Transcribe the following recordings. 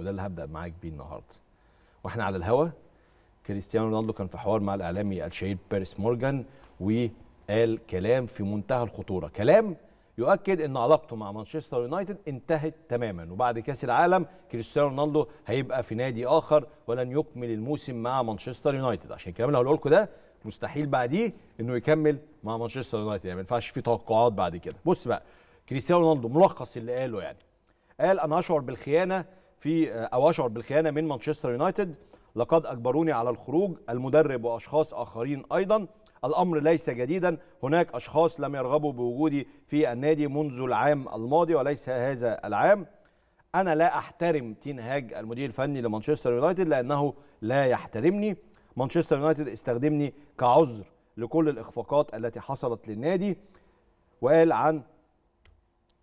وده اللي هبدا معاك بيه النهارده واحنا على الهوا كريستيانو رونالدو كان في حوار مع الاعلامي الشهير بيريس مورجان وقال كلام في منتهى الخطوره كلام يؤكد ان علاقته مع مانشستر يونايتد انتهت تماما وبعد كاس العالم كريستيانو رونالدو هيبقى في نادي اخر ولن يكمل الموسم مع مانشستر يونايتد عشان الكلام اللي هقوله لكم ده مستحيل بعديه انه يكمل مع مانشستر يونايتد يعني ما ينفعش في توقعات بعد كده بص بقى كريستيانو رونالدو ملخص اللي قاله يعني قال انا اشعر بالخيانه في آه، او اشعر بالخيانه من مانشستر يونايتد لقد اجبروني على الخروج المدرب واشخاص اخرين ايضا الامر ليس جديدا هناك اشخاص لم يرغبوا بوجودي في النادي منذ العام الماضي وليس هذا العام انا لا احترم تين هاج المدير الفني لمانشستر يونايتد لانه لا يحترمني مانشستر يونايتد استخدمني كعذر لكل الاخفاقات التي حصلت للنادي وقال عن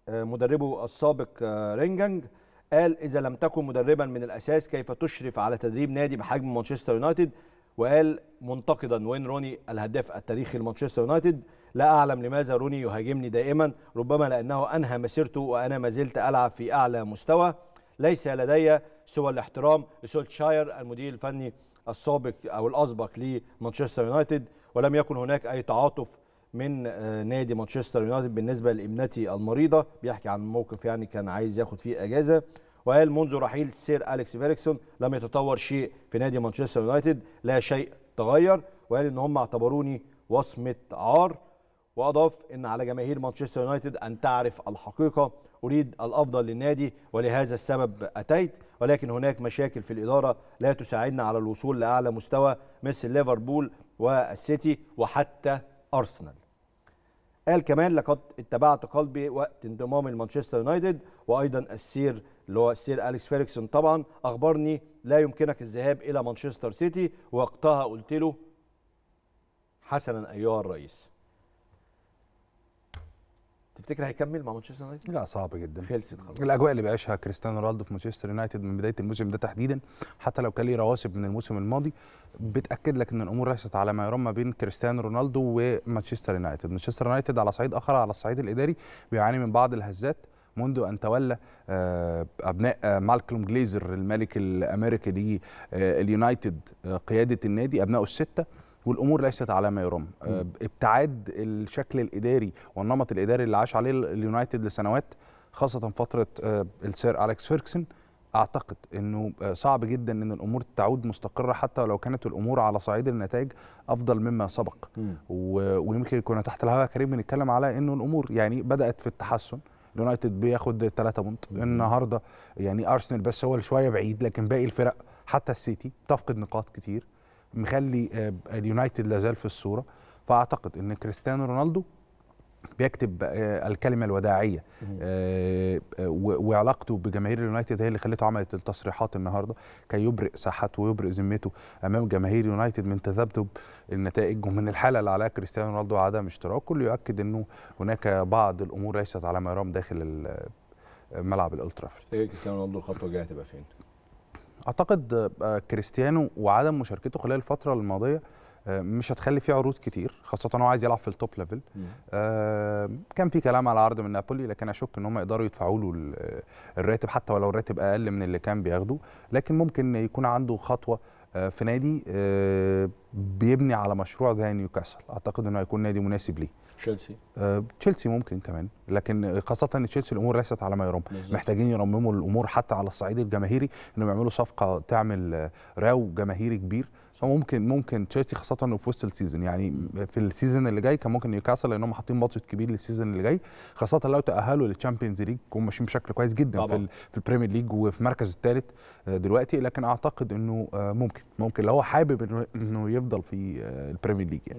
آه، مدربه السابق آه، رينجانج قال إذا لم تكن مدربا من الأساس كيف تشرف على تدريب نادي بحجم مانشستر يونايتد وقال منتقدا وين روني الهداف التاريخي لمانشستر يونايتد لا أعلم لماذا روني يهاجمني دائما ربما لأنه أنهى مسيرته وأنا ما زلت ألعب في أعلى مستوى ليس لدي سوى الاحترام لسولتشاير المدير الفني السابق أو الأسبق لمانشستر يونايتد ولم يكن هناك أي تعاطف من آه، نادي مانشستر يونايتد بالنسبه لابنتي المريضه بيحكي عن موقف يعني كان عايز ياخد فيه اجازه وقال منذ رحيل سير اليكس فيريكسون لم يتطور شيء في نادي مانشستر يونايتد لا شيء تغير وقال ان هم اعتبروني وصمه عار واضاف ان على جماهير مانشستر يونايتد ان تعرف الحقيقه اريد الافضل للنادي ولهذا السبب اتيت ولكن هناك مشاكل في الاداره لا تساعدنا على الوصول لاعلى مستوى مثل ليفربول والسيتي وحتى ارسنال قال كمان لقد اتبعت قلبي وقت انضمامي المانشستر يونايتد وايضا السير اللي هو السير اليكس فيريكسون طبعا اخبرني لا يمكنك الذهاب الى مانشستر سيتي وقتها قلت له حسنا ايها الرئيس تفتكر هيكمل مع مانشستر يونايتد؟ لا صعب جدا خلصت خلاص الاجواء اللي بيعيشها كريستيانو رونالدو في مانشستر يونايتد من بدايه الموسم ده تحديدا حتى لو كان ليه رواسب من الموسم الماضي بتاكد لك ان الامور ليست على ما يرام ما بين كريستيانو رونالدو ومانشستر يونايتد، مانشستر يونايتد على صعيد اخر على الصعيد الاداري بيعاني من بعض الهزات منذ ان تولى آه، ابناء آه، مالكوم جليزر الملك الامريكي آه، اليونايتد قياده النادي ابنائه السته والامور ليست على ما يرام آه، ابتعاد الشكل الاداري والنمط الاداري اللي عاش عليه اليونايتد لسنوات خاصه فتره آه، السير اليكس فيركسون اعتقد انه آه، صعب جدا ان الامور تعود مستقره حتى لو كانت الامور على صعيد النتائج افضل مما سبق ويمكن كنا تحت الهواء كريم بنتكلم على انه الامور يعني بدات في التحسن اليونايتد بياخد 3 بونت النهارده يعني ارسنال بس هو شويه بعيد لكن باقي الفرق حتى السيتي تفقد نقاط كتير مخلي آه، آه، اليونايتد لازال في الصوره فاعتقد ان كريستيانو رونالدو بيكتب آه، الكلمه الوداعيه وعلاقته بجماهير اليونايتد هي اللي خلته عملت التصريحات النهارده كي يبرئ ساحته ويبرئ ذمته امام جماهير يونايتد من تذبذب النتائج ومن الحاله اللي عليها كريستيانو رونالدو وعدم اشتراكه كل يؤكد انه هناك بعض الامور ليست على ما يرام داخل ملعب الالترا كريستيانو رونالدو الخطوه الجايه هتبقى فين؟ اعتقد آه، كريستيانو وعدم مشاركته خلال الفتره الماضيه آه، مش هتخلي فيه عروض كتير خاصه هو عايز يلعب في التوب ليفل آه، كان في كلام على عرض من نابولي لكن اشك ان هم يقدروا يدفعوا له الراتب حتى ولو الراتب اقل من اللي كان بياخده لكن ممكن يكون عنده خطوه آه، في نادي آه، بيبني على مشروع زي نيوكاسل اعتقد انه هيكون نادي مناسب ليه تشيلسي آه، تشيلسي ممكن كمان لكن خاصه ان تشيلسي الامور ليست على ما يرام محتاجين يرمموا الامور حتى على الصعيد الجماهيري انهم يعملوا صفقه تعمل راو جماهيري كبير فممكن ممكن تشيلسي خاصه انه في وسط السيزون يعني في السيزون اللي جاي كان ممكن نيوكاسل لان هم حاطين بادجت كبير للسيزون اللي جاي خاصه لو تاهلوا للتشامبيونز ليج هم ماشيين بشكل كويس جدا طبعا. في في البريمير ليج وفي المركز الثالث آه، دلوقتي لكن اعتقد انه آه، ممكن ممكن لو هو حابب انه يفضل في آه، البريمير ليج يعني